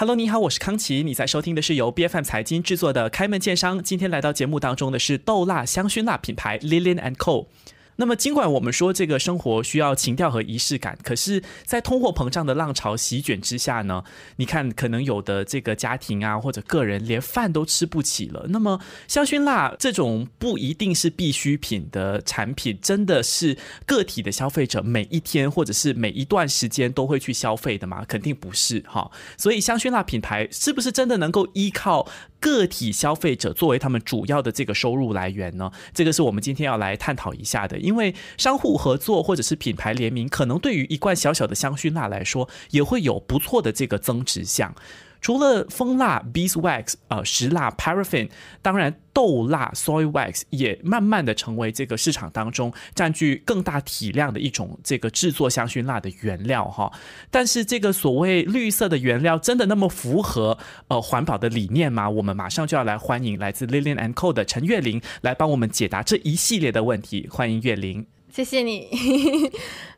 Hello，你好，我是康琪。你在收听的是由 B F M 财经制作的《开门见商》。今天来到节目当中的是豆蜡香薰蜡品牌 Lilian and Co。那么，尽管我们说这个生活需要情调和仪式感，可是，在通货膨胀的浪潮席卷之下呢？你看，可能有的这个家庭啊，或者个人连饭都吃不起了。那么，香薰蜡这种不一定是必需品的产品，真的是个体的消费者每一天或者是每一段时间都会去消费的吗？肯定不是哈。所以，香薰蜡品牌是不是真的能够依靠个体消费者作为他们主要的这个收入来源呢？这个是我们今天要来探讨一下的。因为商户合作或者是品牌联名，可能对于一罐小小的香薰蜡来说，也会有不错的这个增值项。除了蜂蜡 beeswax，呃，石蜡 paraffin，当然豆蜡 soy wax 也慢慢的成为这个市场当中占据更大体量的一种这个制作香薰蜡的原料哈。但是这个所谓绿色的原料真的那么符合呃环保的理念吗？我们马上就要来欢迎来自 Lilian and c o 的陈月玲来帮我们解答这一系列的问题。欢迎月玲。谢谢你，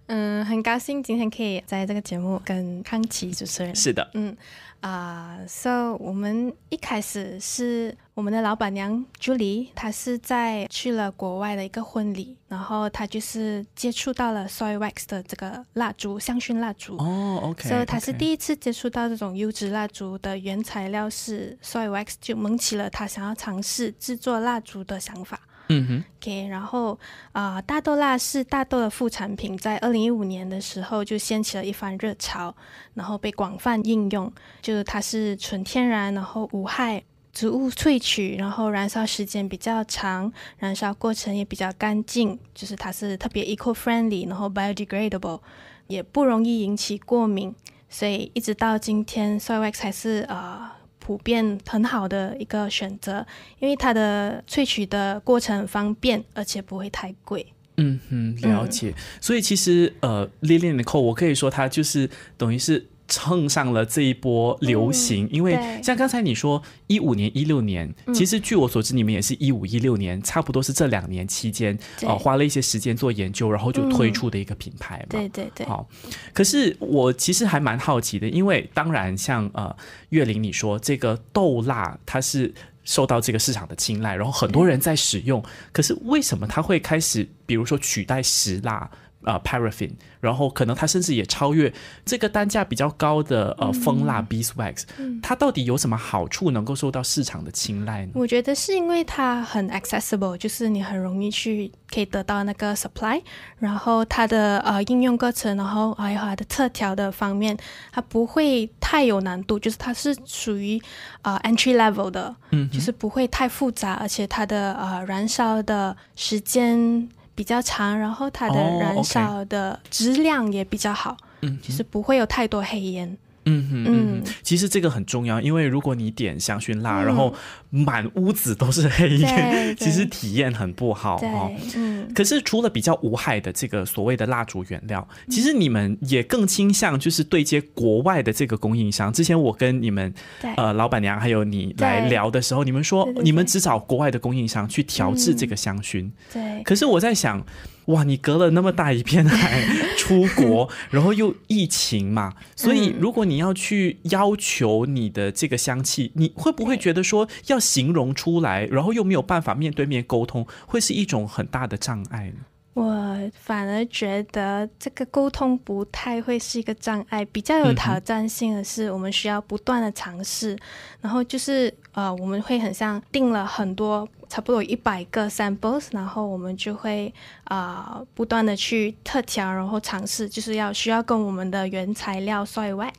嗯，很高兴今天可以在这个节目跟康琪主持人。是的，嗯啊，so 我们一开始是我们的老板娘 Julie，她是在去了国外的一个婚礼，然后她就是接触到了 s o y wax 的这个蜡烛香薰蜡烛哦，OK，所以她是第一次接触到这种优质蜡烛的原材料是 s o y wax，就萌起了她想要尝试制作蜡烛的想法。嗯哼，OK，然后啊，大豆蜡是大豆的副产品，在二零一五年的时候就掀起了一番热潮，然后被广泛应用。就是它是纯天然，然后无害，植物萃取，然后燃烧时间比较长，燃烧过程也比较干净，就是它是特别 eco friendly，然后 biodegradable，也不容易引起过敏，所以一直到今天，s o y Wax 还是呃。普遍很好的一个选择，因为它的萃取的过程方便，而且不会太贵。嗯哼，了解。所以其实呃，烈 n 的扣，我可以说它就是等于是。蹭上了这一波流行，因为像刚才你说，一五年、一六年，其实据我所知，你们也是一五一六年，差不多是这两年期间，哦，花了一些时间做研究，然后就推出的一个品牌嘛。对对对。好，可是我其实还蛮好奇的，因为当然像呃岳林你说，这个豆蜡它是受到这个市场的青睐，然后很多人在使用，可是为什么它会开始，比如说取代石蜡？啊，paraffin，然后可能它甚至也超越这个单价比较高的呃蜂蜡 beeswax，它到底有什么好处能够受到市场的青睐呢？我觉得是因为它很 accessible，就是你很容易去可以得到那个 supply，然后它的呃应用过程，然后还有它的特调的方面，它不会太有难度，就是它是属于啊 entry level 的，嗯，就是不会太复杂，而且它的呃燃烧的时间。比较长，然后它的燃烧的质量也比较好，嗯，就是不会有太多黑烟。嗯嗯嗯，其实这个很重要，因为如果你点香薰蜡，然后满屋子都是黑烟，其实体验很不好哦。嗯，可是除了比较无害的这个所谓的蜡烛原料，其实你们也更倾向就是对接国外的这个供应商。之前我跟你们呃老板娘还有你来聊的时候，你们说你们只找国外的供应商去调制这个香薰。对，可是我在想。哇，你隔了那么大一片海出国，然后又疫情嘛，所以如果你要去要求你的这个香气，你会不会觉得说要形容出来，然后又没有办法面对面沟通，会是一种很大的障碍呢？我反而觉得这个沟通不太会是一个障碍，比较有挑战性的是我们需要不断的尝试，然后就是。呃，我们会很像订了很多，差不多一百个 samples，然后我们就会啊不断的去特调，然后尝试，就是要需要跟我们的原材料 soy wax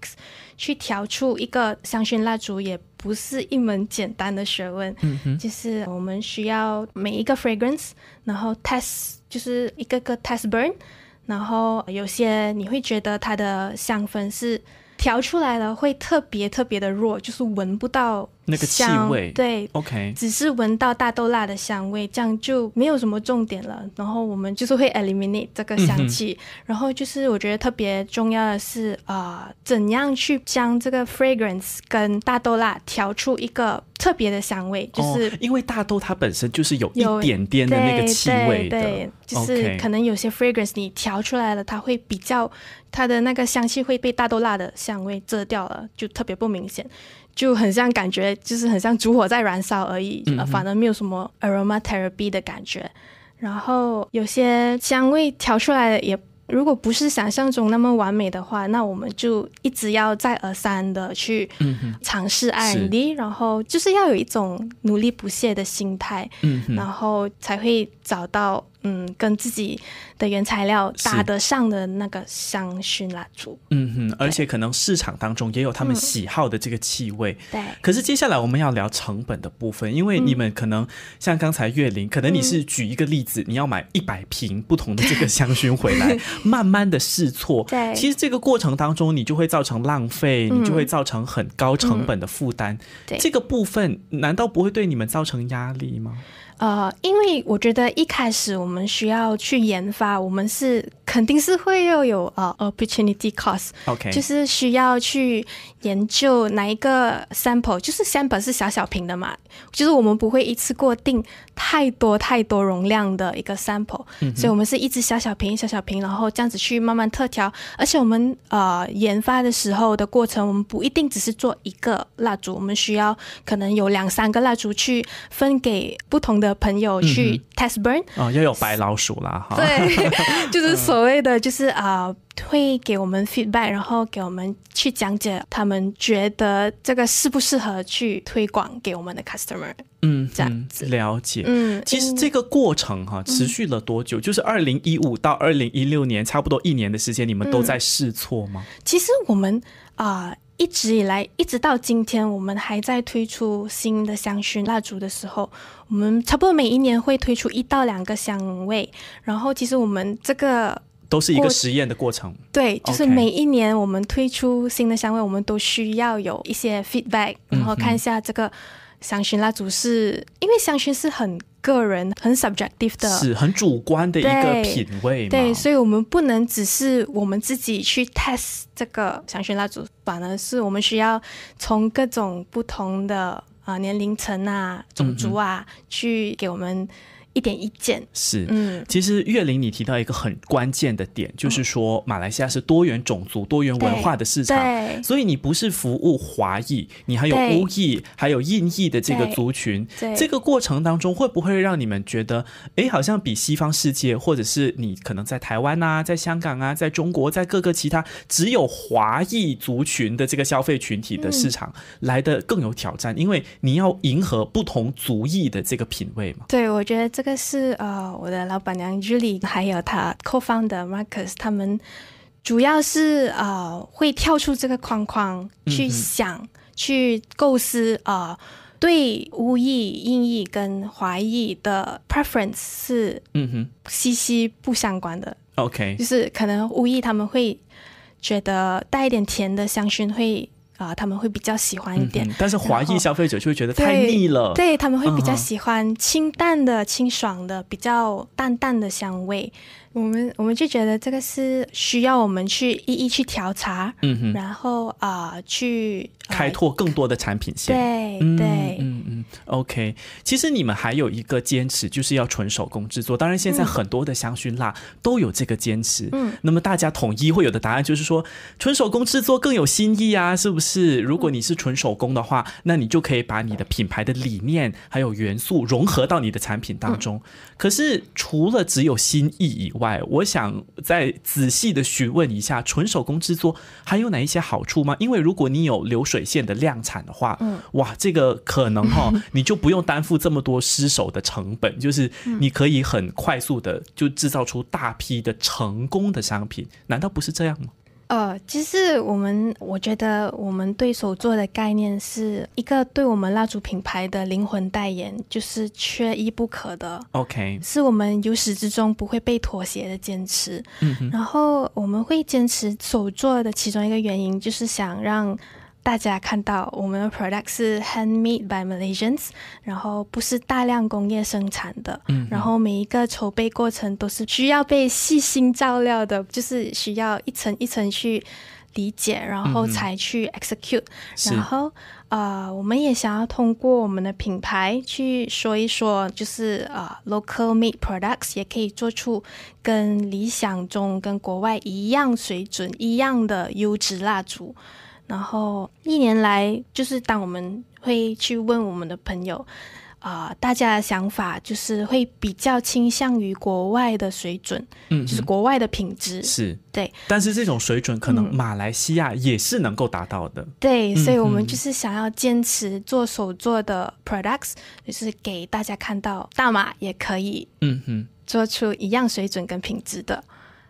去调出一个香薰蜡烛，也不是一门简单的学问，就是我们需要每一个 fragrance，然后 test 就是一个个 test burn，然后有些你会觉得它的香氛是调出来了，会特别特别的弱，就是闻不到。那个气味对，OK，只是闻到大豆辣的香味，这样就没有什么重点了。然后我们就是会 eliminate 这个香气。然后就是我觉得特别重要的是，呃，怎样去将这个 fragrance 跟大豆辣调出一个特别的香味，就是因为大豆它本身就是有一点点的那个气味对，就是可能有些 fragrance 你调出来了，它会比较它的那个香气会被大豆辣的香味遮掉了，就特别不明显。就很像，感觉就是很像烛火在燃烧而已，反而没有什么 aroma therapy 的感觉。然后有些香味调出来也，如果不是想象中那么完美的话，那我们就一直要再而三的去尝试 R&D，、例，然后就是要有一种努力不懈的心态，然后才会找到。嗯，跟自己的原材料搭得上的那个香薰蜡烛。嗯嗯，而且可能市场当中也有他们喜好的这个气味。对。可是接下来我们要聊成本的部分，因为你们可能像刚才月林，可能你是举一个例子，你要买一百瓶不同的这个香薰回来，慢慢的试错。对。其实这个过程当中，你就会造成浪费，你就会造成很高成本的负担。对。这个部分难道不会对你们造成压力吗？呃，因为我觉得一开始我们需要去研发，我们是肯定是会又有呃 opportunity cost，就是需要去研究哪一个 sample，就是 sample 是小小瓶的嘛，就是我们不会一次过定太多太多容量的一个 sample，所以我们是一支小小瓶，小小瓶，然后这样子去慢慢特调。而且我们呃研发的时候的过程，我们不一定只是做一个蜡烛，我们需要可能有两三个蜡烛去分给不同的。朋友去 test burn 啊，要有白老鼠啦。哈，对，就是所谓的，就是啊，会给我们 feedback，然后给我们去讲解，他们觉得这个适不适合去推广给我们的 customer。嗯，这样了解。嗯，其实这个过程哈，持续了多久？就是二零一五到二零一六年，差不多一年的时间，你们都在试错吗？其实我们啊。一直以来，一直到今天，我们还在推出新的香薰蜡烛的时候，我们差不多每一年会推出一到两个香味。然后，其实我们这个都是一个实验的过程。对，就是每一年我们推出新的香味，我们都需要有一些 feedback，然后看一下这个。香薰蜡烛是因为香薰是很个人、很 subjective 的，是很主观的一个品味嘛。对，所以我们不能只是我们自己去 test 这个香薰蜡烛，反而是我们需要从各种不同的啊年龄层啊、种族啊去给我们。一点一见是，嗯，其实月玲你提到一个很关键的点，就是说马来西亚是多元种族、多元文化的市场，对，所以你不是服务华裔，你还有欧裔、还有印裔的这个族群，对，这个过程当中会不会让你们觉得，哎，好像比西方世界，或者是你可能在台湾啊，在香港啊，在中国，在各个其他只有华裔族群的这个消费群体的市场来的更有挑战，因为你要迎合不同族裔的这个品味嘛？对，我觉得。这个是呃，我的老板娘 Julie，还有她 cofounder Marcus，他们主要是呃，会跳出这个框框去想、去构思。呃，对乌裔、印裔跟华裔的 preference 是嗯哼，息息不相关的。OK，就是可能乌裔他们会觉得带一点甜的香薰会。啊，他们会比较喜欢一点，但是华裔消费者就会觉得太腻了。对，他们会比较喜欢清淡的、清爽的、比较淡淡的香味。我们我们就觉得这个是需要我们去一一去调查，嗯哼，然后啊去开拓更多的产品线，对对，嗯嗯，OK。其实你们还有一个坚持就是要纯手工制作，当然现在很多的香薰蜡都有这个坚持，嗯，那么大家统一会有的答案就是说纯手工制作更有新意啊，是不是？如果你是纯手工的话，那你就可以把你的品牌的理念还有元素融合到你的产品当中。可是除了只有新意，外，我想再仔细的询问一下，纯手工制作还有哪一些好处吗？因为如果你有流水线的量产的话，嗯，哇，这个可能哈，你就不用担负这么多失手的成本，就是你可以很快速的就制造出大批的成功的商品，难道不是这样吗？呃，其实我们，我觉得我们对手做的概念是一个对我们蜡烛品牌的灵魂代言，就是缺一不可的。OK，是我们由始至终不会被妥协的坚持。然后我们会坚持手做的其中一个原因，就是想让。大家看到我们的 product 是 handmade by Malaysians，然后不是大量工业生产的，然后每一个筹备过程都是需要被细心照料的，就是需要一层一层去理解，然后才去 execute。然后，呃，我们也想要通过我们的品牌去说一说，就是呃 local made products 也可以做出跟理想中、跟国外一样水准、一样的优质蜡烛。然后一年来，就是当我们会去问我们的朋友，啊，大家的想法就是会比较倾向于国外的水准，嗯，就是国外的品质是，对，但是这种水准可能马来西亚也是能够达到的，对，所以我们就是想要坚持做手做的 products，就是给大家看到大码也可以，嗯哼，做出一样水准跟品质的。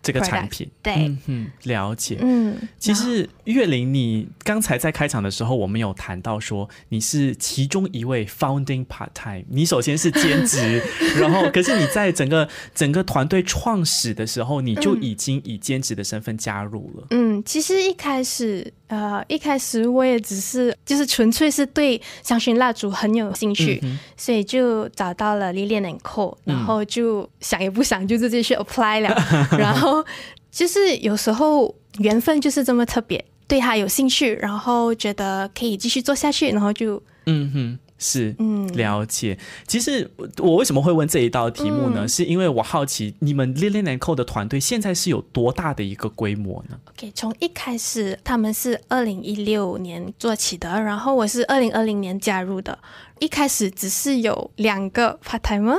这个产品，对，了解。嗯，其实岳林，你刚才在开场的时候，我们有谈到说你是其中一位 founding part time，你首先是兼职，然后可是你在整个整个团队创始的时候，你就已经以兼职的身份加入了。嗯，其实一开始。呃，一开始我也只是就是纯粹是对香薰蜡烛很有兴趣，所以就找到了丽莲 Co，然后就想也不想就直接去 apply 了，然后就是有时候缘分就是这么特别，对它有兴趣，然后觉得可以继续做下去，然后就嗯哼。是，嗯，了解。其实我为什么会问这一道题目呢？是因为我好奇你们 and Co 的团队现在是有多大的一个规模呢？OK，从一开始他们是二零一六年做起的，然后我是二零二零年加入的。一开始只是有两个 part timer，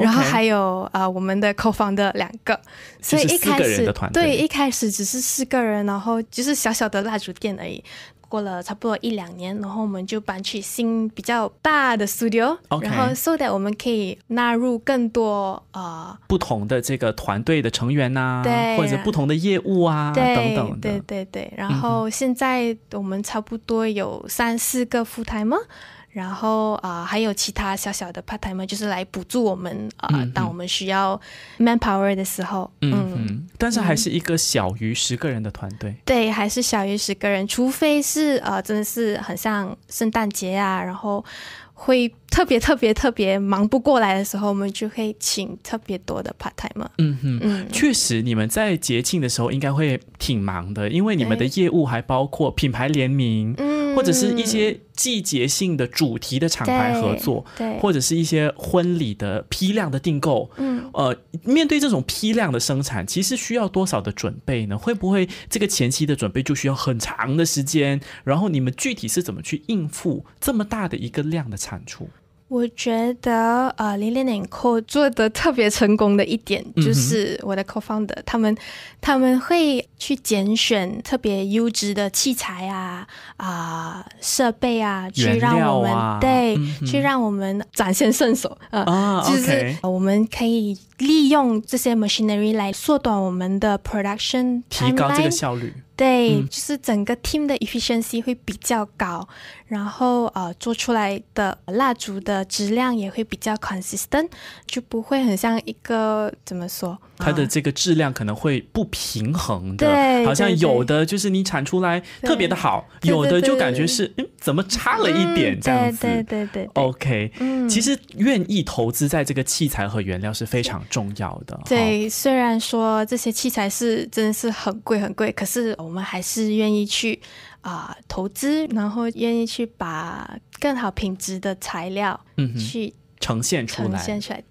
然后还有啊我们的口房的两个，所以一开始对一开始只是四个人，然后就是小小的蜡烛店而已。过了差不多一两年，然后我们就搬去新比较大的 studio，然后 so that 我们可以纳入更多呃不同的这个团队的成员呐，或者不同的业务啊对等等对对对。然后现在我们差不多有三四个副台吗？然后啊，还有其他小小的 part-time，就是来补助我们啊，当我们需要 manpower 的时候。嗯，但是还是一个小于十个人的团队。对，还是小于十个人，除非是呃，真的是很像圣诞节啊，然后会。特别特别特别忙不过来的时候，我们就会请特别多的 part time。嗯嗯，确实，你们在节庆的时候应该会挺忙的，因为你们的业务还包括品牌联名，或者是一些季节性的主题的厂牌合作，或者是一些婚礼的批量的订购。嗯，呃，面对这种批量的生产，其实需要多少的准备呢？会不会这个前期的准备就需要很长的时间？然后你们具体是怎么去应付这么大的一个量的产出？我觉得，呃，Lilinco 做的特别成功的一点，就是我的 co-founder 他们他们会去拣选特别优质的器材啊啊设备啊，去让我们对去让我们展现身手啊，就是我们可以利用这些 machinery 来缩短我们的 production，提高这个效率。对，就是整个 team 的 efficiency 会比较高，然后呃，做出来的蜡烛的质量也会比较 consistent，就不会很像一个怎么说？它的这个质量可能会不平衡的，好像有的就是你产出来特别的好，有的就感觉是，嗯，怎么差了一点这样子。对对对对。OK，嗯，其实愿意投资在这个器材和原料是非常重要的。对，虽然说这些器材是真的是很贵很贵，可是我们还是愿意去啊投资，然后愿意去把更好品质的材料，嗯，去。呈现出来，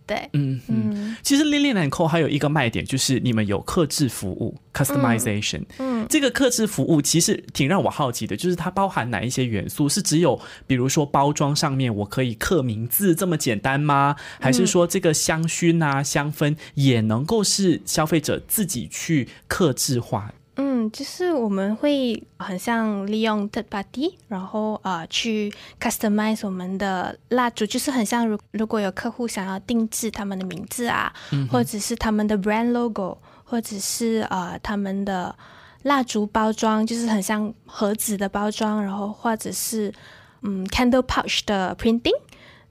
对，嗯嗯。其实 and 兰蔻还有一个卖点，就是你们有克制服务 （customization）。嗯，这个克制服务其实挺让我好奇的，就是它包含哪一些元素？是只有比如说包装上面我可以刻名字这么简单吗？还是说这个香薰啊、香氛也能够是消费者自己去克制化？嗯，就是我们会很像利用 third party，然后呃去 customize 我们的蜡烛，就是很像如如果有客户想要定制他们的名字啊，或者是他们的 brand logo，或者是呃他们的蜡烛包装，就是很像盒子的包装，然后或者是嗯 candle pouch 的 printing。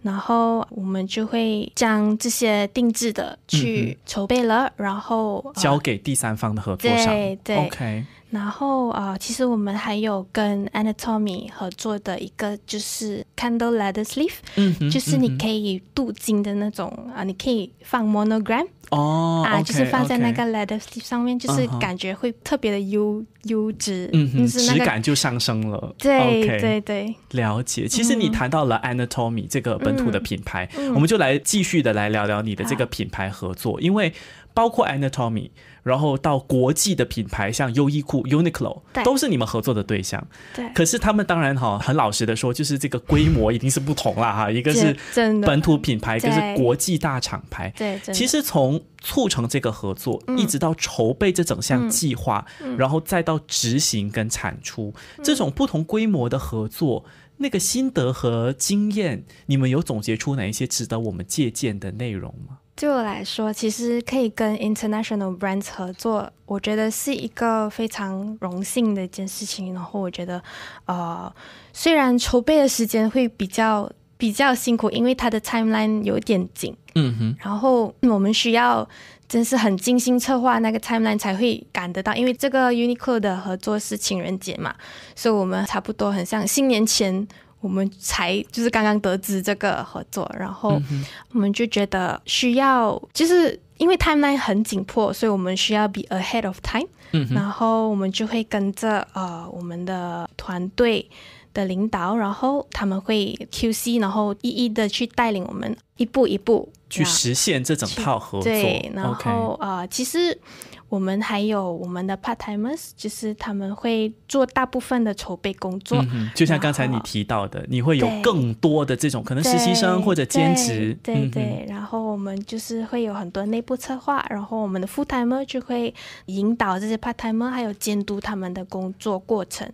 然后我们就会将这些定制的去筹备了，然后交给第三方的合作商。对对，OK。然后啊，其实我们还有跟 Anatomy 合作的一个，就是 Candle Leather Sleeve，嗯，就是你可以镀金的那种啊，你可以放 Monogram，哦，啊，就是放在那个 Leather Sleeve 上面，就是感觉会特别的优优质，嗯哼，质感就上升了，对，对对，了解。其实你谈到了 Anatomy 这个本土的品牌，我们就来继续的来聊聊你的这个品牌合作，因为。包括 Anatomy，然后到国际的品牌像优衣库、Uniqlo，都是你们合作的对象。对。可是他们当然哈，很老实的说，就是这个规模一定是不同了哈。一个是本土品牌，一个是国际大厂牌。对。其实从促成这个合作，一直到筹备这整项计划，然后再到执行跟产出，这种不同规模的合作，那个心得和经验，你们有总结出哪一些值得我们借鉴的内容吗？对我来说，其实可以跟 international brands 合作，我觉得是一个非常荣幸的一件事情。然后我觉得，呃，虽然筹备的时间会比较比较辛苦，因为它的 timeline 有点紧，嗯哼。然后我们需要真是很精心策划那个 timeline 才会赶得到，因为这个 Uniqlo 的合作是情人节嘛，所以我们差不多很像新年前。我们才就是刚刚得知这个合作，然后我们就觉得需要，就是因为 timeline 很紧迫，所以我们需要 be ahead of time。嗯，然后我们就会跟着呃我们的团队的领导，然后他们会 QC，然后一一的去带领我们一步一步去实现这整套合作。对，然后呃其实。我们还有我们的 partimers，t 就是他们会做大部分的筹备工作。就像刚才你提到的，你会有更多的这种可能实习生或者兼职。对对，然后我们就是会有很多内部策划，然后我们的 fulltimer 就会引导这些 p a r t t i m e r 还有监督他们的工作过程。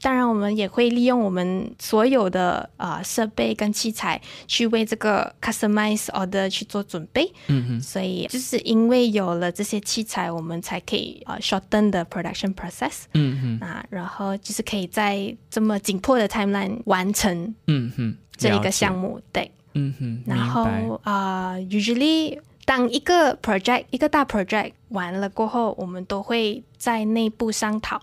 当然，我们也会利用我们所有的啊设备跟器材去为这个 customized order 去做准备。嗯哼。所以就是因为有了这些器材，我们才可以啊 shorten the production process。嗯哼。啊，然后就是可以在这么紧迫的 timeline 完成。嗯哼。这一个项目，对。嗯哼。然后啊，usually 当一个 project 一个大 project 完了过后，我们都会在内部商讨。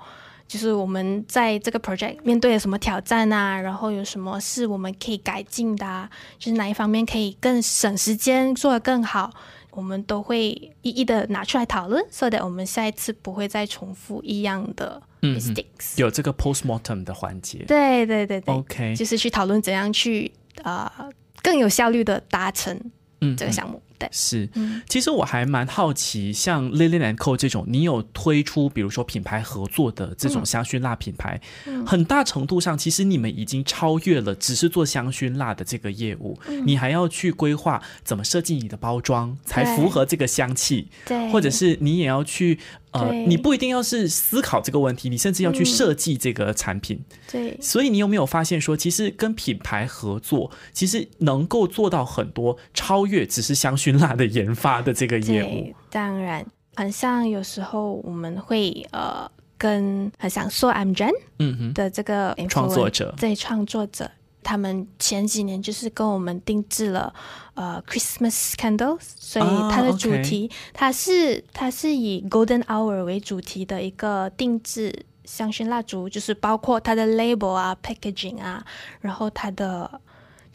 就是我们在这个 project 面对了什么挑战啊，然后有什么是我们可以改进的，就是哪一方面可以更省时间，做得更好，我们都会一一的拿出来讨论，so that 我们下一次不会再重复一样的 mistakes，有这个 postmortem 的环节，对对对对，OK，就是去讨论怎样去啊更有效率的达成嗯这个项目。是，其实我还蛮好奇，像 Lily and Co 这种，你有推出比如说品牌合作的这种香薰蜡品牌，很大程度上，其实你们已经超越了只是做香薰蜡的这个业务，你还要去规划怎么设计你的包装才符合这个香气，对，或者是你也要去。呃，你不一定要是思考这个问题，你甚至要去设计这个产品。对，所以你有没有发现说，其实跟品牌合作，其实能够做到很多超越只是香薰蜡的研发的这个业务。当然，很像有时候我们会呃跟很想说，I'm Jane，嗯哼，的这个创作者，对创作者。他们前几年就是跟我们定制了呃 Christmas candles，所以它的主题它是它是以 Golden Hour 为主题的，一个定制香薰蜡烛，就是包括它的 label 啊、packaging 啊，然后它的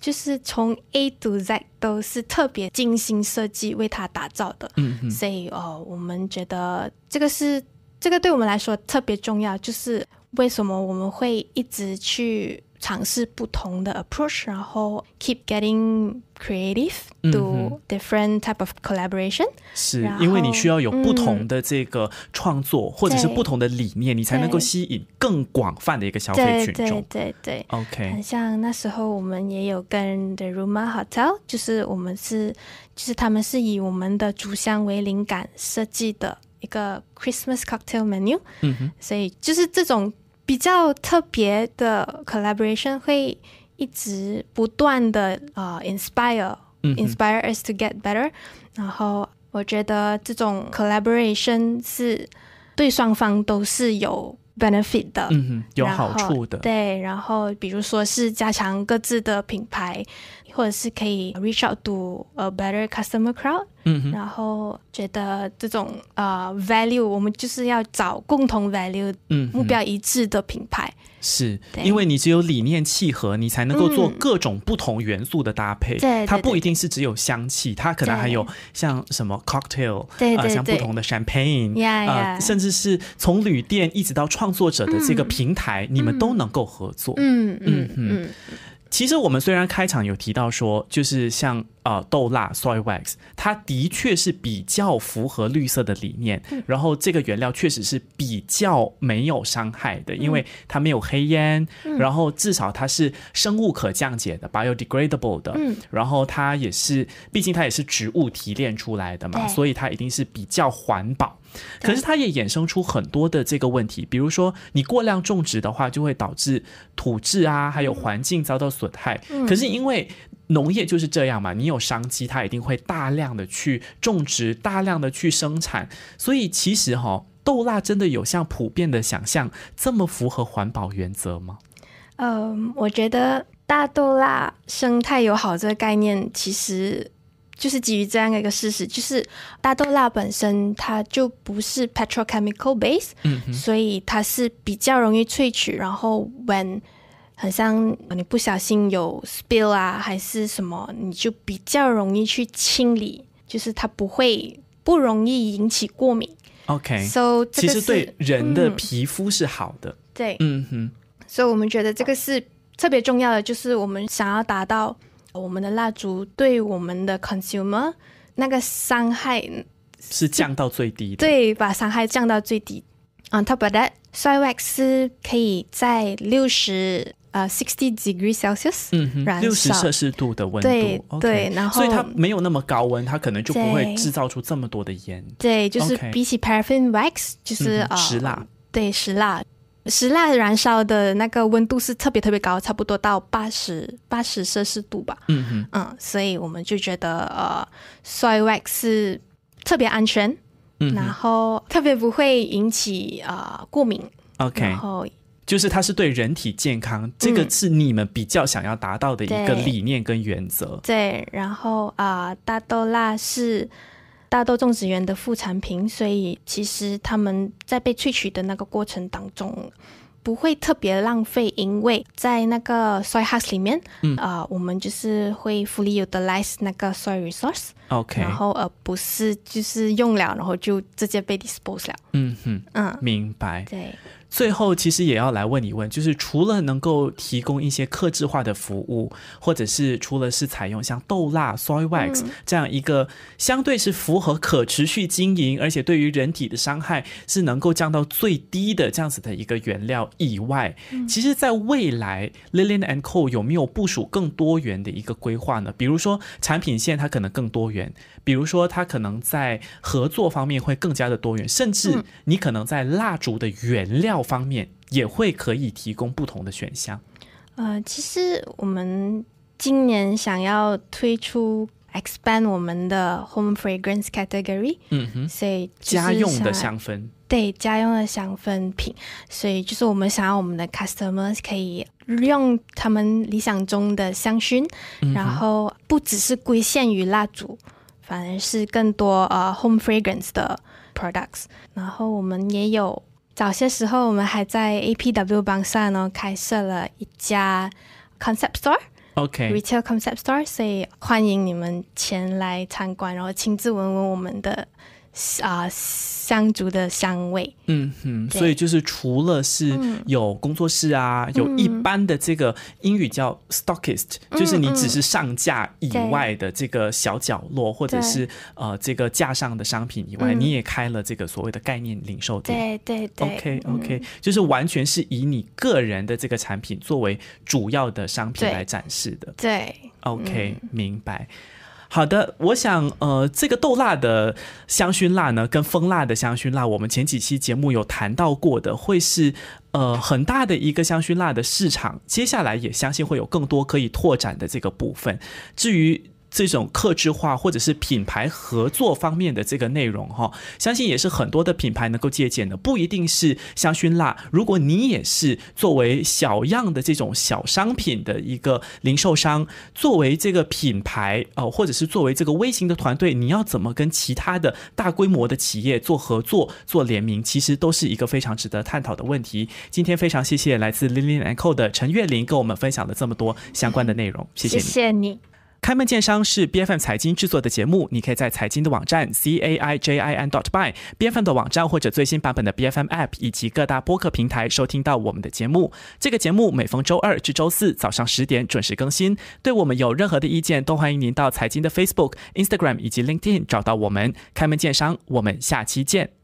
就是从 A 到 Z 都是特别精心设计为它打造的。嗯，所以哦，我们觉得这个是这个对我们来说特别重要，就是为什么我们会一直去。尝试不同的 approach，然后 keep getting creative to different type of collaboration。是因为你需要有不同的这个创作，或者是不同的理念，你才能够吸引更广泛的一个消费群众。对对，OK。很像那时候我们也有跟 The Rumah Hotel，就是我们是就是他们是以我们的竹香为灵感设计的一个 Christmas cocktail menu。嗯哼，所以就是这种。比较特别的 collaboration 会一直不断的啊 inspire inspire us to get better，然后我觉得这种 collaboration 是对双方都是有 benefit 的，有好处的。对，然后比如说是加强各自的品牌。或者是可以 reach out to a better customer crowd，嗯哼，然后觉得这种呃 value，我们就是要找共同 value，嗯，目标一致的品牌，是，因为你只有理念契合，你才能够做各种不同元素的搭配，对，它不一定是只有香气，它可能还有像什么 cocktail，对对对，像不同的 champagne，甚至是从旅店一直到创作者的这个平台，你们都能够合作，嗯嗯嗯。其实我们虽然开场有提到说，就是像。啊，豆蜡 （soy wax），它的确是比较符合绿色的理念，然后这个原料确实是比较没有伤害的，因为它没有黑烟，然后至少它是生物可降解的 （biodegradable） 的，然后它也是，毕竟它也是植物提炼出来的嘛，所以它一定是比较环保。可是它也衍生出很多的这个问题，比如说你过量种植的话，就会导致土质啊还有环境遭到损害。可是因为农业就是这样嘛，你有商机，它一定会大量的去种植，大量的去生产。所以其实哈，豆蜡真的有像普遍的想象这么符合环保原则吗？嗯，我觉得大豆蜡生态友好这个概念，其实就是基于这样的一个事实，就是大豆蜡本身它就不是 petrochemical base，嗯，所以它是比较容易萃取，然后 when。很像你不小心有 spill 啊，还是什么，你就比较容易去清理，就是它不会不容易引起过敏。OK，so 其实对人的皮肤是好的。对，嗯哼。所以，我们觉得这个是特别重要的，就是我们想要达到我们的蜡烛对我们的 consumer 那个伤害是降到最低，的，对，把伤害降到最低。On top of that，soy wax 可以在六十呃，sixty d e g r e e Celsius，六十摄氏度的温度。对对，然后所以它没有那么高温，它可能就不会制造出这么多的烟。对，就是比起 paraffin wax，就是石蜡，对石蜡，石蜡燃烧的那个温度是特别特别高，差不多到八十八十摄氏度吧。嗯嗯嗯，所以我们就觉得呃，soy wax 特别安全，然后特别不会引起呃过敏。OK，然后。就是它是对人体健康，这个是你们比较想要达到的一个理念跟原则。对，然后啊，大豆蜡是大豆种植园的副产品，所以其实他们在被萃取的那个过程当中，不会特别浪费，因为在那个 s o i house 里面，啊，我们就是会 fully utilize 那个 s o i resource。OK，然后呃不是就是用了，然后就直接被 dispose 了。嗯哼，嗯，明白。对，最后其实也要来问一问，就是除了能够提供一些克制化的服务，或者是除了是采用像豆蜡、soy wax 这样一个相对是符合可持续经营，而且对于人体的伤害是能够降到最低的这样子的一个原料以外，其实在未来 l i l i a n and c o 有没有部署更多元的一个规划呢？比如说产品线它可能更多元。比如说，它可能在合作方面会更加的多元，甚至你可能在蜡烛的原料方面也会可以提供不同的选项。呃，其实我们今年想要推出 expand 我们的 home fragrance category，嗯哼，所以家用的香氛。对，家用的香氛品，所以就是我们想要我们的 customers 可以用他们理想中的香薰，然后不只是归限于蜡烛，反而是更多呃 home fragrance 的 products。然后我们也有早些时候，我们还在 APW 帮上呢开设了一家 concept store，OK，retail concept store，所以欢迎你们前来参观，然后亲自闻闻我们的。啊，香烛的香味。嗯哼，所以就是除了是有工作室啊，有一般的这个英语叫 stockist，就是你只是上架以外的这个小角落，或者是呃这个架上的商品以外，你也开了这个所谓的概念零售店。对对对。OK OK，就是完全是以你个人的这个产品作为主要的商品来展示的。对。OK，明白。好的，我想，呃，这个豆蜡的香薰蜡呢，跟蜂蜡的香薰蜡，我们前几期节目有谈到过的，会是呃很大的一个香薰蜡的市场。接下来也相信会有更多可以拓展的这个部分。至于，这种克制化或者是品牌合作方面的这个内容，哈，相信也是很多的品牌能够借鉴的，不一定是香薰蜡。如果你也是作为小样的这种小商品的一个零售商，作为这个品牌，呃，或者是作为这个微型的团队，你要怎么跟其他的大规模的企业做合作、做联名，其实都是一个非常值得探讨的问题。今天非常谢谢来自零零零 o 的陈月玲跟我们分享了这么多相关的内容，谢谢你。开门见商是 B F M 财经制作的节目，你可以在财经的网站 c a i j i n dot by，B F M 的网站或者最新版本的 B F M app，以及各大播客平台收听到我们的节目。这个节目每逢周二至周四早上十点准时更新。对我们有任何的意见，都欢迎您到财经的 Facebook、Instagram 以及 LinkedIn 找到我们。开门见商，我们下期见。